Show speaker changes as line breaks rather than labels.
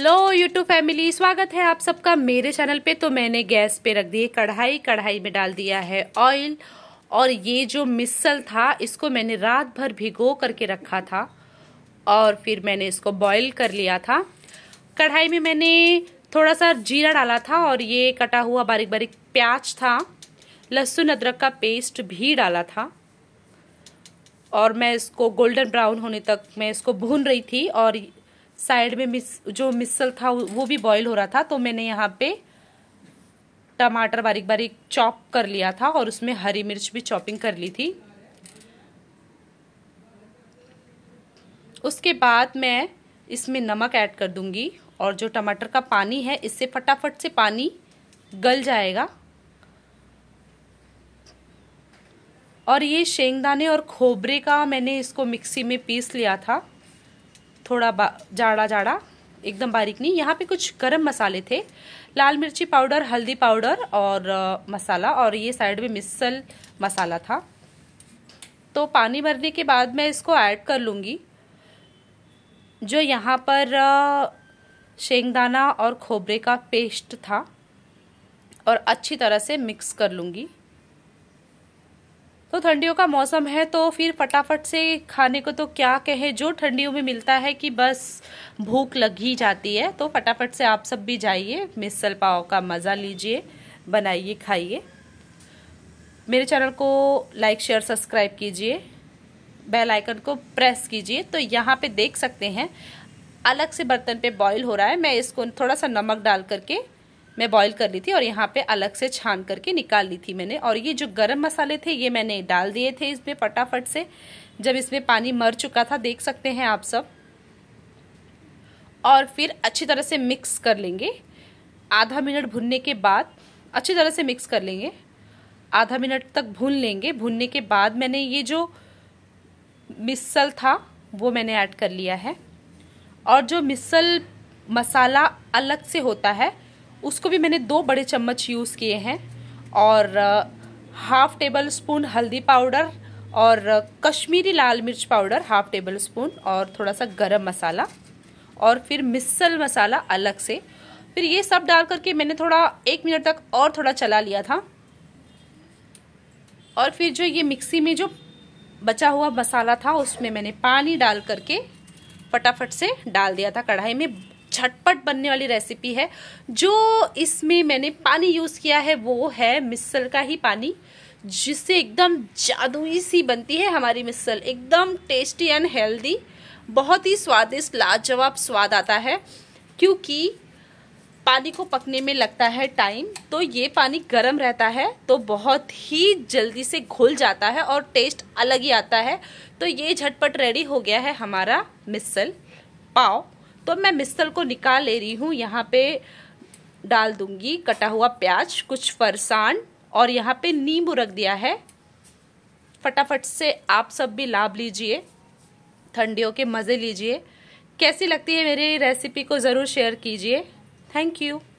hello YouTube family स्वागत है आप सबका मेरे चैनल पे तो मैंने गैस पे रख दी कढ़ाई कढ़ाई में डाल दिया है ऑयल और ये जो मिसल था इसको मैंने रात भर भिगो करके रखा था और फिर मैंने इसको बॉईल कर लिया था कढ़ाई में मैंने थोड़ा सा जीरा डाला था और ये कटा हुआ बारीक बारीक प्याज था लहसुन अदरक का पेस्ट भी डाला था और मैं इसको गोल्डन ब्राउन होने तक मैं इसको भून रही थी और साइड में मिस जो मिसल था वो भी बॉईल हो रहा था तो मैंने यहाँ पे टमाटर बारीक बारीक चॉप कर लिया था और उसमें हरी मिर्च भी चॉपिंग कर ली थी उसके बाद मैं इसमें नमक ऐड कर दूंगी और जो टमाटर का पानी है इससे फटाफट से पानी गल जाएगा और ये शेंगदाने और खोबरे का मैंने इसको मिक्सी में पीस लिया था थोड़ा जाड़ा जाड़ा एकदम बारीक नहीं यहाँ पे कुछ गरम मसाले थे लाल मिर्ची पाउडर हल्दी पाउडर और आ, मसाला और ये साइड में मिसल मसाला था तो पानी भरने के बाद मैं इसको ऐड कर लूँगी जो यहाँ पर शेंगदाना और खोबरे का पेस्ट था और अच्छी तरह से मिक्स कर लूँगी तो ठंडियों का मौसम है तो फिर फटाफट से खाने को तो क्या कहे जो ठंडियों में मिलता है कि बस भूख लग ही जाती है तो फटाफट से आप सब भी जाइए मिसल पाव का मज़ा लीजिए बनाइए खाइए मेरे चैनल को लाइक शेयर सब्सक्राइब कीजिए बेल आइकन को प्रेस कीजिए तो यहाँ पे देख सकते हैं अलग से बर्तन पे बॉईल हो रहा है मैं इसको थोड़ा सा नमक डाल करके मैं बॉईल कर ली थी और यहाँ पे अलग से छान करके निकाल ली थी मैंने और ये जो गरम मसाले थे ये मैंने डाल दिए थे इसमें फटाफट से जब इसमें पानी मर चुका था देख सकते हैं आप सब और फिर अच्छी तरह से मिक्स कर लेंगे आधा मिनट भुनने के बाद अच्छी तरह से मिक्स कर लेंगे आधा मिनट तक भून लेंगे भूनने के बाद मैंने ये जो मिसल था वो मैंने ऐड कर लिया है और जो मिसल मसाला अलग से होता है उसको भी मैंने दो बड़े चम्मच यूज़ किए हैं और हाफ़ टेबल स्पून हल्दी पाउडर और कश्मीरी लाल मिर्च पाउडर हाफ़ टेबल स्पून और थोड़ा सा गरम मसाला और फिर मिसल मसाला अलग से फिर ये सब डाल करके मैंने थोड़ा एक मिनट तक और थोड़ा चला लिया था और फिर जो ये मिक्सी में जो बचा हुआ मसाला था उसमें मैंने पानी डाल करके फटाफट से डाल दिया था कढ़ाई में झटपट बनने वाली रेसिपी है जो इसमें मैंने पानी यूज़ किया है वो है मिसल का ही पानी जिससे एकदम जादुई सी बनती है हमारी मिसल एकदम टेस्टी एंड हेल्दी बहुत ही स्वादिष्ट लाजवाब स्वाद आता है क्योंकि पानी को पकने में लगता है टाइम तो ये पानी गर्म रहता है तो बहुत ही जल्दी से घुल जाता है और टेस्ट अलग ही आता है तो ये झटपट रेडी हो गया है हमारा मिसल पाव तो मैं मिसल को निकाल ले रही हूँ यहाँ पे डाल दूंगी कटा हुआ प्याज कुछ फरसान और यहाँ पे नींबू रख दिया है फटाफट से आप सब भी लाभ लीजिए ठंडियों के मज़े लीजिए कैसी लगती है मेरी रेसिपी को ज़रूर शेयर कीजिए थैंक यू